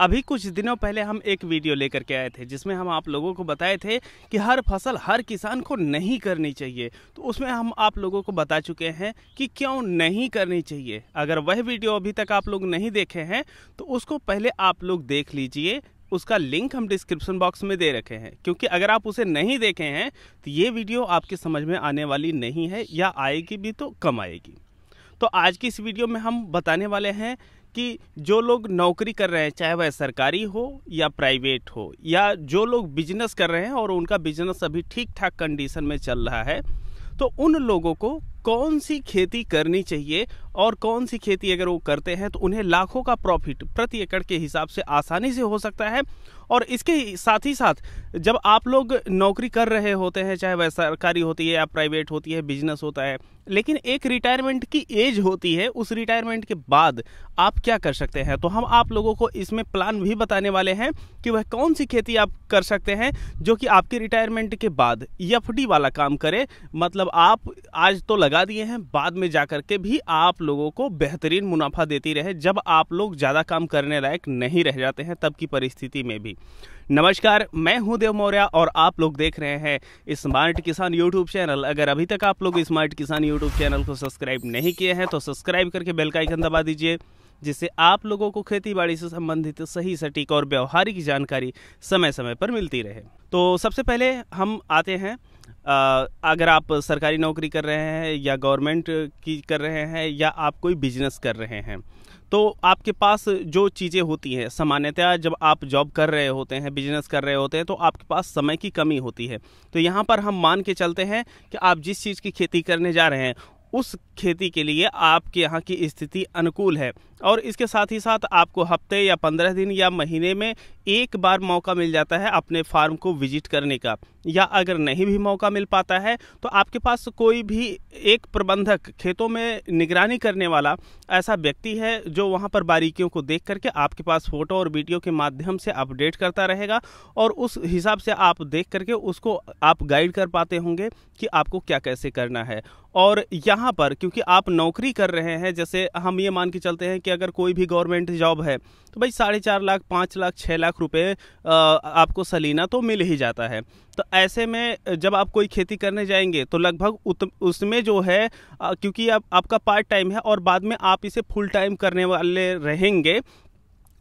अभी कुछ दिनों पहले हम एक वीडियो लेकर के आए थे जिसमें हम आप लोगों को बताए थे कि हर फसल हर किसान को नहीं करनी चाहिए तो उसमें हम आप लोगों को बता चुके हैं कि क्यों नहीं करनी चाहिए अगर वह वीडियो अभी तक आप लोग नहीं देखे हैं तो उसको पहले आप लोग देख लीजिए उसका लिंक हम डिस्क्रिप्शन बॉक्स में दे रखे हैं क्योंकि अगर आप उसे नहीं देखे हैं तो ये वीडियो आपके समझ में आने वाली नहीं है या आएगी भी तो कम आएगी तो आज की इस वीडियो में हम बताने वाले हैं कि जो लोग नौकरी कर रहे हैं चाहे वह सरकारी हो या प्राइवेट हो या जो लोग बिजनेस कर रहे हैं और उनका बिजनेस अभी ठीक ठाक कंडीशन में चल रहा है तो उन लोगों को कौन सी खेती करनी चाहिए और कौन सी खेती अगर वो करते हैं तो उन्हें लाखों का प्रॉफिट प्रति एकड़ के हिसाब से आसानी से हो सकता है और इसके साथ ही साथ जब आप लोग नौकरी कर रहे होते हैं चाहे वह सरकारी होती है या प्राइवेट होती है बिजनेस होता है लेकिन एक रिटायरमेंट की एज होती है उस रिटायरमेंट के बाद आप क्या कर सकते हैं तो हम आप लोगों को इसमें प्लान भी बताने वाले हैं कि वह कौन सी खेती आप कर सकते हैं जो कि आपके रिटायरमेंट के बाद एफ वाला काम करे मतलब आप आज तो लगा दिए हैं बाद में जा के भी आप लोगों को बेहतरीन मुनाफा देती रहे जब आप लोग ज़्यादा काम करने लायक नहीं रह जाते हैं तब की परिस्थिति में भी नमस्कार मैं हूं देव मौर्य और आप लोग देख रहे हैं स्मार्ट किसान यूट्यूब चैनल अगर अभी तक आप लोग स्मार्ट किसान यूट्यूब चैनल को सब्सक्राइब नहीं किए हैं तो सब्सक्राइब करके बेल का आइकन दबा दीजिए जिससे आप लोगों को खेती बाड़ी से संबंधित सही सटीक और व्यवहारिक जानकारी समय समय पर मिलती रहे तो सबसे पहले हम आते हैं अगर आप सरकारी नौकरी कर रहे हैं या गवर्नमेंट की कर रहे हैं या आप कोई बिजनेस कर रहे हैं तो आपके पास जो चीज़ें होती हैं सामान्यतया जब आप जॉब कर रहे होते हैं बिजनेस कर रहे होते हैं तो आपके पास समय की कमी होती है तो यहाँ पर हम मान के चलते हैं कि आप जिस चीज़ की खेती करने जा रहे हैं उस खेती के लिए आपके यहाँ की स्थिति अनुकूल है और इसके साथ ही साथ आपको हफ्ते या पंद्रह दिन या महीने में एक बार मौका मिल जाता है अपने फार्म को विजिट करने का या अगर नहीं भी मौका मिल पाता है तो आपके पास कोई भी एक प्रबंधक खेतों में निगरानी करने वाला ऐसा व्यक्ति है जो वहाँ पर बारीकियों को देख करके आपके पास फ़ोटो और वीडियो के माध्यम से अपडेट करता रहेगा और उस हिसाब से आप देख करके उसको आप गाइड कर पाते होंगे कि आपको क्या कैसे करना है और यहाँ पर क्योंकि आप नौकरी कर रहे हैं जैसे हम ये मान के चलते हैं कि अगर कोई भी गवर्नमेंट जॉब है तो भाई साढ़े चार लाख पाँच लाख छः लाख रुपए आपको सलीना तो मिल ही जाता है तो ऐसे में जब आप कोई खेती करने जाएंगे तो लगभग उसमें जो है क्योंकि आप, आपका पार्ट टाइम है और बाद में आप इसे फुल टाइम करने वाले रहेंगे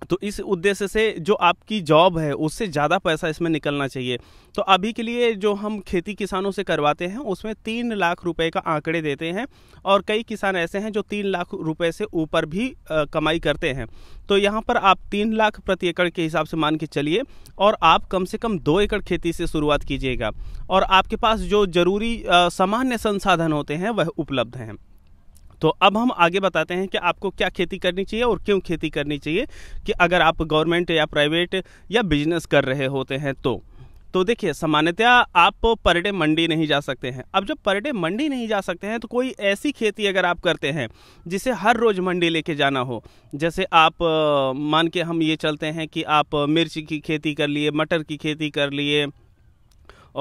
तो इस उद्देश्य से जो आपकी जॉब है उससे ज़्यादा पैसा इसमें निकलना चाहिए तो अभी के लिए जो हम खेती किसानों से करवाते हैं उसमें तीन लाख रुपए का आंकड़े देते हैं और कई किसान ऐसे हैं जो तीन लाख रुपए से ऊपर भी आ, कमाई करते हैं तो यहाँ पर आप तीन लाख प्रति एकड़ के हिसाब से मान के चलिए और आप कम से कम दो एकड़ खेती से शुरुआत कीजिएगा और आपके पास जो ज़रूरी सामान्य संसाधन होते हैं वह उपलब्ध हैं तो अब हम आगे बताते हैं कि आपको क्या खेती करनी चाहिए और क्यों खेती करनी चाहिए कि अगर आप गवर्नमेंट या प्राइवेट या बिजनेस कर रहे होते हैं तो तो देखिए सामान्यतया आप पर डे मंडी नहीं जा सकते हैं अब जब पर डे मंडी नहीं जा सकते हैं तो कोई ऐसी खेती अगर आप करते हैं जिसे हर रोज़ मंडी लेके जाना हो जैसे आप मान के हम ये चलते हैं कि आप मिर्च की खेती कर लिए मटर की खेती कर लिए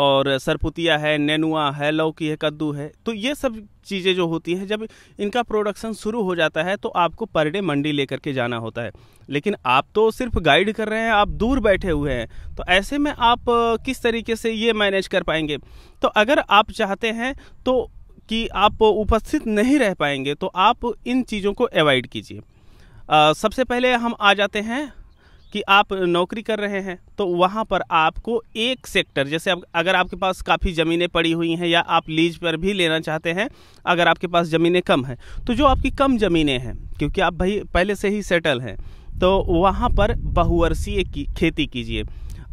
और सरपुतिया है नैनुआ है लौकी है कद्दू है तो ये सब चीज़ें जो होती हैं जब इनका प्रोडक्शन शुरू हो जाता है तो आपको पर डे मंडी लेकर के जाना होता है लेकिन आप तो सिर्फ गाइड कर रहे हैं आप दूर बैठे हुए हैं तो ऐसे में आप किस तरीके से ये मैनेज कर पाएंगे तो अगर आप चाहते हैं तो कि आप उपस्थित नहीं रह पाएंगे तो आप इन चीज़ों को अवॉइड कीजिए सबसे पहले हम आ जाते हैं कि आप नौकरी कर रहे हैं तो वहाँ पर आपको एक सेक्टर जैसे अब अगर आपके पास काफ़ी ज़मीनें पड़ी हुई हैं या आप लीज पर भी लेना चाहते हैं अगर आपके पास ज़मीनें कम हैं तो जो आपकी कम ज़मीनें हैं क्योंकि आप भाई पहले से ही सेटल हैं तो वहाँ पर बहुवर्षीय की खेती कीजिए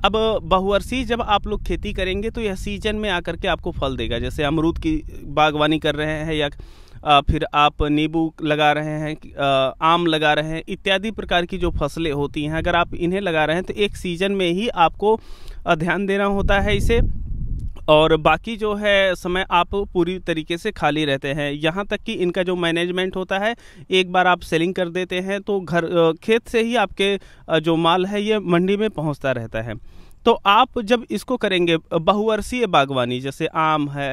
अब बहुवर्षी जब आप लोग खेती करेंगे तो यह सीजन में आकर के आपको फल देगा जैसे अमरूद की बागवानी कर रहे हैं या फिर आप नींबू लगा रहे हैं आम लगा रहे हैं इत्यादि प्रकार की जो फसलें होती हैं अगर आप इन्हें लगा रहे हैं तो एक सीज़न में ही आपको ध्यान देना होता है इसे और बाकी जो है समय आप पूरी तरीके से खाली रहते हैं यहाँ तक कि इनका जो मैनेजमेंट होता है एक बार आप सेलिंग कर देते हैं तो घर खेत से ही आपके जो माल है ये मंडी में पहुँचता रहता है तो आप जब इसको करेंगे बहुवर्षीय बागवानी जैसे आम है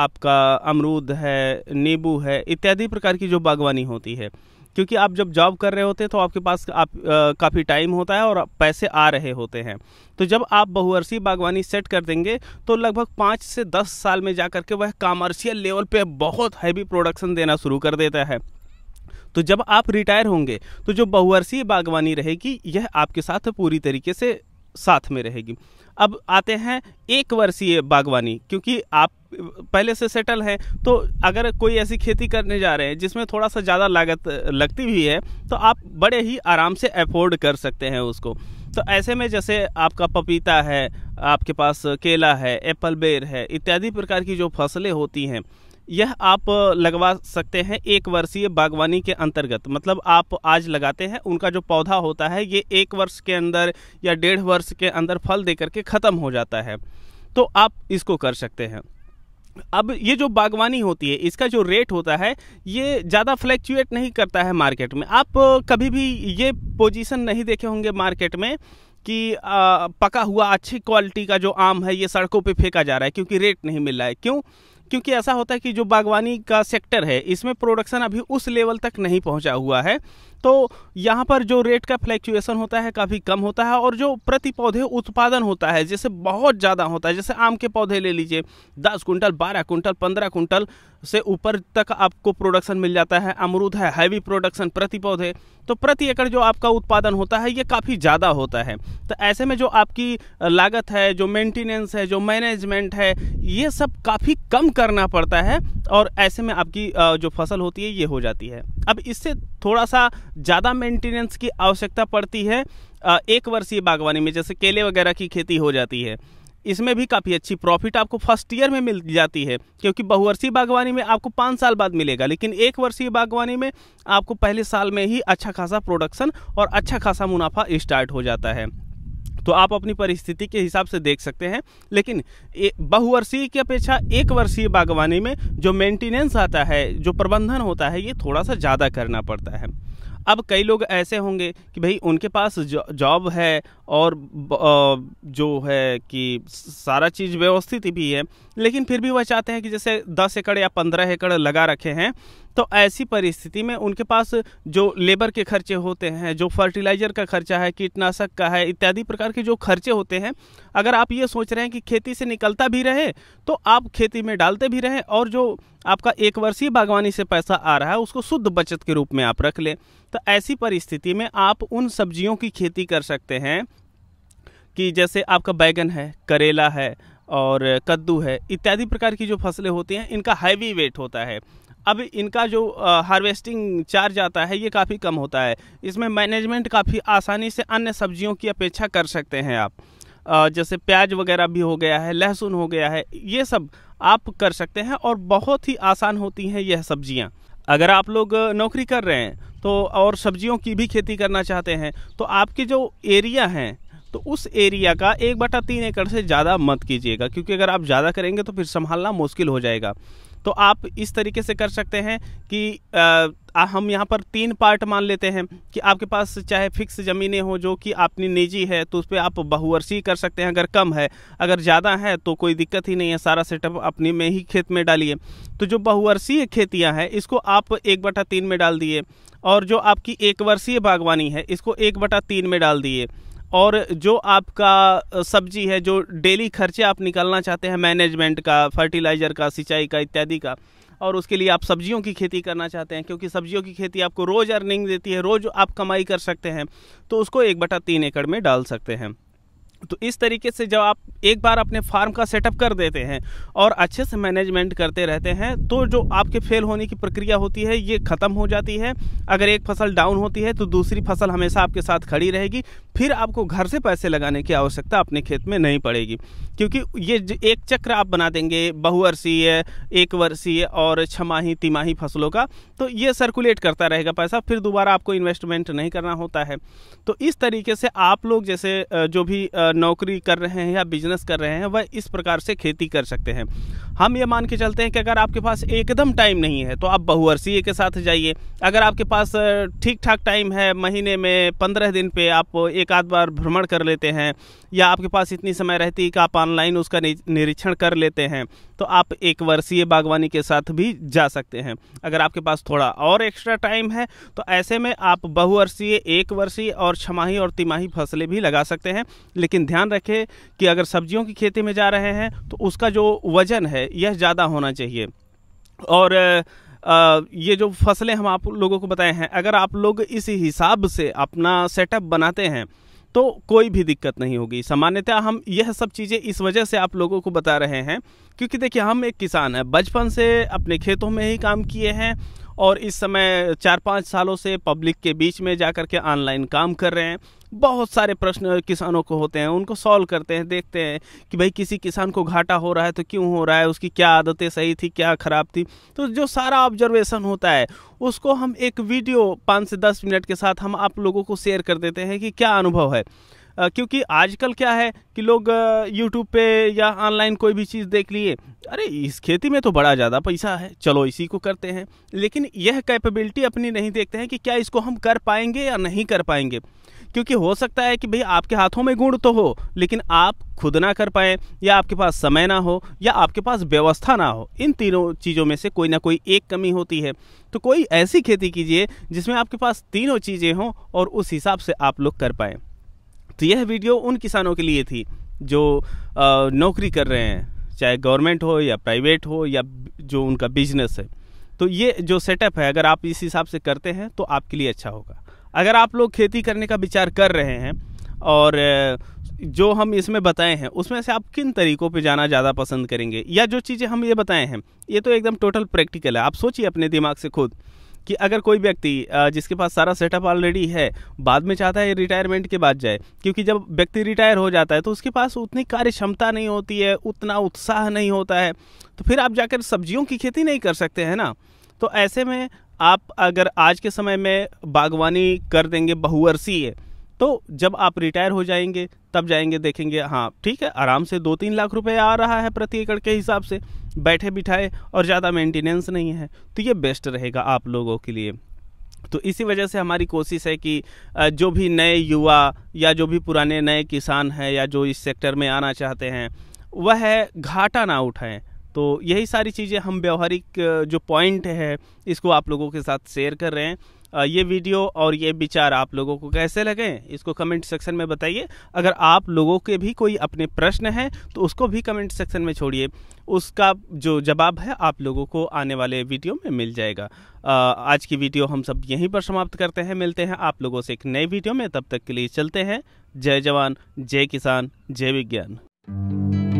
आपका अमरूद है नींबू है इत्यादि प्रकार की जो बागवानी होती है क्योंकि आप जब जॉब कर रहे होते हैं तो आपके पास आप काफ़ी टाइम होता है और पैसे आ रहे होते हैं तो जब आप बहुवर्षीय बागवानी सेट कर देंगे तो लगभग पाँच से दस साल में जा करके वह कॉमर्शियल लेवल पे बहुत हैवी प्रोडक्शन देना शुरू कर देता है तो जब आप रिटायर होंगे तो जो बहुवर्षीय बागवानी रहेगी यह आपके साथ पूरी तरीके से साथ में रहेगी अब आते हैं एक वर्षीय बागवानी क्योंकि आप पहले से सेटल हैं तो अगर कोई ऐसी खेती करने जा रहे हैं जिसमें थोड़ा सा ज़्यादा लागत लगती हुई है तो आप बड़े ही आराम से अफोर्ड कर सकते हैं उसको तो ऐसे में जैसे आपका पपीता है आपके पास केला है एप्पल बेर है इत्यादि प्रकार की जो फसलें होती हैं यह आप लगवा सकते हैं एक वर्षीय बागवानी के अंतर्गत मतलब आप आज लगाते हैं उनका जो पौधा होता है ये एक वर्ष के अंदर या डेढ़ वर्ष के अंदर फल दे करके ख़त्म हो जाता है तो आप इसको कर सकते हैं अब ये जो बागवानी होती है इसका जो रेट होता है ये ज़्यादा फ्लैक्चुएट नहीं करता है मार्केट में आप कभी भी ये पोजीशन नहीं देखे होंगे मार्केट में कि आ, पका हुआ अच्छी क्वालिटी का जो आम है ये सड़कों पे फेंका जा रहा है क्योंकि रेट नहीं मिल रहा है क्यों क्योंकि ऐसा होता है कि जो बागवानी का सेक्टर है इसमें प्रोडक्शन अभी उस लेवल तक नहीं पहुंचा हुआ है तो यहाँ पर जो रेट का फ्लैक्चुएसन होता है काफ़ी कम होता है और जो प्रति पौधे उत्पादन होता है जैसे बहुत ज़्यादा होता है जैसे आम के पौधे ले लीजिए दस कुंटल बारह कुंटल पंद्रह कुंटल से ऊपर तक आपको प्रोडक्शन मिल जाता है अमरूद है हैवी प्रोडक्शन प्रति पौधे तो प्रति एकड़ जो आपका उत्पादन होता है ये काफ़ी ज़्यादा होता है तो ऐसे में जो आपकी लागत है जो मेंटेनेंस है जो मैनेजमेंट है ये सब काफ़ी कम करना पड़ता है और ऐसे में आपकी जो फसल होती है ये हो जाती है अब इससे थोड़ा सा ज़्यादा मेंटेनेंस की आवश्यकता पड़ती है एक वर्षीय बागवानी में जैसे केले वगैरह की खेती हो जाती है इसमें भी काफ़ी अच्छी प्रॉफिट आपको फर्स्ट ईयर में मिल जाती है क्योंकि बहुवर्षीय बागवानी में आपको पाँच साल बाद मिलेगा लेकिन एक वर्षीय बागवानी में आपको पहले साल में ही अच्छा खासा प्रोडक्शन और अच्छा खासा मुनाफा स्टार्ट हो जाता है तो आप अपनी परिस्थिति के हिसाब से देख सकते हैं लेकिन बहुवर्षीय की अपेक्षा एक वर्षीय बागवानी में जो मेंटेनेंस आता है जो प्रबंधन होता है ये थोड़ा सा ज़्यादा करना पड़ता है अब कई लोग ऐसे होंगे कि भाई उनके पास जॉब है और जो है कि सारा चीज़ व्यवस्थित भी है लेकिन फिर भी वह चाहते हैं कि जैसे दस एकड़ या पंद्रह एकड़ लगा रखे हैं तो ऐसी परिस्थिति में उनके पास जो लेबर के खर्चे होते हैं जो फर्टिलाइज़र का खर्चा है कीटनाशक का है इत्यादि प्रकार के जो खर्चे होते हैं अगर आप ये सोच रहे हैं कि खेती से निकलता भी रहे तो आप खेती में डालते भी रहें और जो आपका एक वर्षीय बागवानी से पैसा आ रहा है उसको शुद्ध बचत के रूप में आप रख लें तो ऐसी परिस्थिति में आप उन सब्जियों की खेती कर सकते हैं कि जैसे आपका बैगन है करेला है और कद्दू है इत्यादि प्रकार की जो फसलें होती हैं इनका हैवी वेट होता है अब इनका जो हार्वेस्टिंग चार्ज आता है ये काफ़ी कम होता है इसमें मैनेजमेंट काफ़ी आसानी से अन्य सब्जियों की अपेक्षा कर सकते हैं आप जैसे प्याज वगैरह भी हो गया है लहसुन हो गया है ये सब आप कर सकते हैं और बहुत ही आसान होती हैं यह सब्जियाँ अगर आप लोग नौकरी कर रहे हैं तो और सब्जियों की भी खेती करना चाहते हैं तो आपके जो एरिया हैं तो उस एरिया का एक बटा तीन एकड़ से ज़्यादा मत कीजिएगा क्योंकि अगर आप ज़्यादा करेंगे तो फिर संभालना मुश्किल हो जाएगा तो आप इस तरीके से कर सकते हैं कि आ, हम यहाँ पर तीन पार्ट मान लेते हैं कि आपके पास चाहे फिक्स ज़मीनें हो जो कि आपने निजी है तो उस पर आप बहुवर्षीय कर सकते हैं अगर कम है अगर ज़्यादा है तो कोई दिक्कत ही नहीं है सारा सेटअप अपने में ही खेत में डालिए तो जो बहुवर्षीय खेतियाँ हैं इसको आप एक बटा तीन में डाल दिए और जो आपकी एक वर्षीय बागवानी है इसको एक बटा तीन में डाल दिए और जो आपका सब्जी है जो डेली खर्चे आप निकालना चाहते हैं मैनेजमेंट का फर्टिलाइज़र का सिंचाई का इत्यादि का और उसके लिए आप सब्जियों की खेती करना चाहते हैं क्योंकि सब्जियों की खेती आपको रोज़ अर्निंग देती है रोज़ आप कमाई कर सकते हैं तो उसको एक बटा तीन एकड़ में डाल सकते हैं तो इस तरीके से जब आप एक बार अपने फार्म का सेटअप कर देते हैं और अच्छे से मैनेजमेंट करते रहते हैं तो जो आपके फेल होने की प्रक्रिया होती है ये ख़त्म हो जाती है अगर एक फसल डाउन होती है तो दूसरी फसल हमेशा आपके साथ खड़ी रहेगी फिर आपको घर से पैसे लगाने की आवश्यकता अपने खेत में नहीं पड़ेगी क्योंकि ये एक चक्र आप बना देंगे बहुवर्षीय एक वर्षीय और छमाही तिमाही फसलों का तो ये सर्कुलेट करता रहेगा पैसा फिर दोबारा आपको इन्वेस्टमेंट नहीं करना होता है तो इस तरीके से आप लोग जैसे जो भी नौकरी कर रहे हैं या बिजनेस कर रहे हैं वह इस प्रकार से खेती कर सकते हैं हम ये मान के चलते हैं कि अगर आपके पास एकदम टाइम नहीं है तो आप बहुवर्षीय के साथ जाइए अगर आपके पास ठीक ठाक टाइम है महीने में पंद्रह दिन पे आप एक आध बार भ्रमण कर लेते हैं या आपके पास इतनी समय रहती है कि आप ऑनलाइन उसका निरीक्षण कर लेते हैं तो आप एक वर्षीय बागवानी के साथ भी जा सकते हैं अगर आपके पास थोड़ा और एक्स्ट्रा टाइम है तो ऐसे में आप बहुवर्षीय एक वर्षीय और छमाही और तिमाही फसलें भी लगा सकते हैं लेकिन ध्यान रखें कि अगर सब्जियों की खेती में जा रहे हैं तो उसका जो वजन है यह ज़्यादा होना चाहिए और ये जो फसलें हम आप लोगों को बताए हैं अगर आप लोग इस हिसाब से अपना सेटअप बनाते हैं तो कोई भी दिक्कत नहीं होगी सामान्यतः हम यह सब चीज़ें इस वजह से आप लोगों को बता रहे हैं क्योंकि देखिए हम एक किसान हैं बचपन से अपने खेतों में ही काम किए हैं और इस समय चार पाँच सालों से पब्लिक के बीच में जा कर के ऑनलाइन काम कर रहे हैं बहुत सारे प्रश्न किसानों को होते हैं उनको सॉल्व करते हैं देखते हैं कि भाई किसी किसान को घाटा हो रहा है तो क्यों हो रहा है उसकी क्या आदतें सही थी क्या ख़राब थी तो जो सारा ऑब्जर्वेशन होता है उसको हम एक वीडियो पाँच से दस मिनट के साथ हम आप लोगों को शेयर कर देते हैं कि क्या अनुभव है क्योंकि आजकल क्या है कि लोग यूट्यूब पे या ऑनलाइन कोई भी चीज़ देख लिए अरे इस खेती में तो बड़ा ज़्यादा पैसा है चलो इसी को करते हैं लेकिन यह कैपेबिलिटी अपनी नहीं देखते हैं कि क्या इसको हम कर पाएंगे या नहीं कर पाएंगे क्योंकि हो सकता है कि भाई आपके हाथों में गुण तो हो लेकिन आप खुद ना कर पाए या आपके पास समय ना हो या आपके पास व्यवस्था ना हो इन तीनों चीज़ों में से कोई ना कोई एक कमी होती है तो कोई ऐसी खेती कीजिए जिसमें आपके पास तीनों चीज़ें हों और उस हिसाब से आप लोग कर पाएँ तो यह वीडियो उन किसानों के लिए थी जो नौकरी कर रहे हैं चाहे गवर्नमेंट हो या प्राइवेट हो या जो उनका बिजनेस है तो ये जो सेटअप है अगर आप इस हिसाब से करते हैं तो आपके लिए अच्छा होगा अगर आप लोग खेती करने का विचार कर रहे हैं और जो हम इसमें बताए हैं उसमें से आप किन तरीकों पे जाना ज़्यादा पसंद करेंगे या जो चीज़ें हम ये बताए हैं ये तो एकदम टोटल प्रैक्टिकल है आप सोचिए अपने दिमाग से खुद कि अगर कोई व्यक्ति जिसके पास सारा सेटअप ऑलरेडी है बाद में चाहता है रिटायरमेंट के बाद जाए क्योंकि जब व्यक्ति रिटायर हो जाता है तो उसके पास उतनी कार्य क्षमता नहीं होती है उतना उत्साह नहीं होता है तो फिर आप जाकर सब्जियों की खेती नहीं कर सकते हैं ना तो ऐसे में आप अगर आज के समय में बागवानी कर देंगे बहुवर्षीय है तो जब आप रिटायर हो जाएंगे तब जाएंगे देखेंगे हाँ ठीक है आराम से दो तीन लाख रुपए आ रहा है प्रति एकड़ के हिसाब से बैठे बिठाए और ज़्यादा मेंटेनेंस नहीं है तो ये बेस्ट रहेगा आप लोगों के लिए तो इसी वजह से हमारी कोशिश है कि जो भी नए युवा या जो भी पुराने नए किसान हैं या जो इस सेक्टर में आना चाहते हैं वह घाटा ना उठाएँ तो यही सारी चीज़ें हम व्यवहारिक जो पॉइंट है इसको आप लोगों के साथ शेयर कर रहे हैं ये वीडियो और ये विचार आप लोगों को कैसे लगे इसको कमेंट सेक्शन में बताइए अगर आप लोगों के भी कोई अपने प्रश्न हैं तो उसको भी कमेंट सेक्शन में छोड़िए उसका जो जवाब है आप लोगों को आने वाले वीडियो में मिल जाएगा आज की वीडियो हम सब यहीं पर समाप्त करते हैं मिलते हैं आप लोगों से एक नए वीडियो में तब तक के लिए चलते हैं जय जवान जय किसान जय विज्ञान